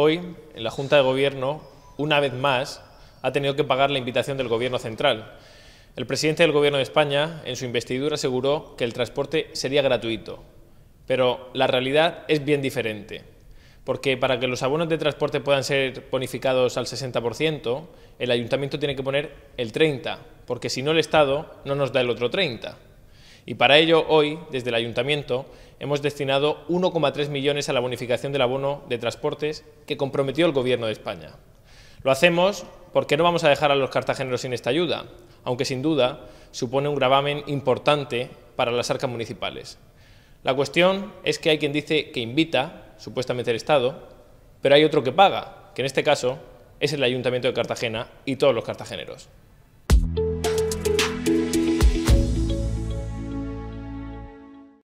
Hoy, en la Junta de Gobierno, una vez más, ha tenido que pagar la invitación del Gobierno central. El presidente del Gobierno de España, en su investidura, aseguró que el transporte sería gratuito. Pero la realidad es bien diferente, porque para que los abonos de transporte puedan ser bonificados al 60%, el ayuntamiento tiene que poner el 30%, porque si no el Estado no nos da el otro 30%. Y para ello, hoy, desde el Ayuntamiento, hemos destinado 1,3 millones a la bonificación del abono de transportes que comprometió el Gobierno de España. Lo hacemos porque no vamos a dejar a los cartageneros sin esta ayuda, aunque sin duda supone un gravamen importante para las arcas municipales. La cuestión es que hay quien dice que invita, supuestamente el Estado, pero hay otro que paga, que en este caso es el Ayuntamiento de Cartagena y todos los cartageneros.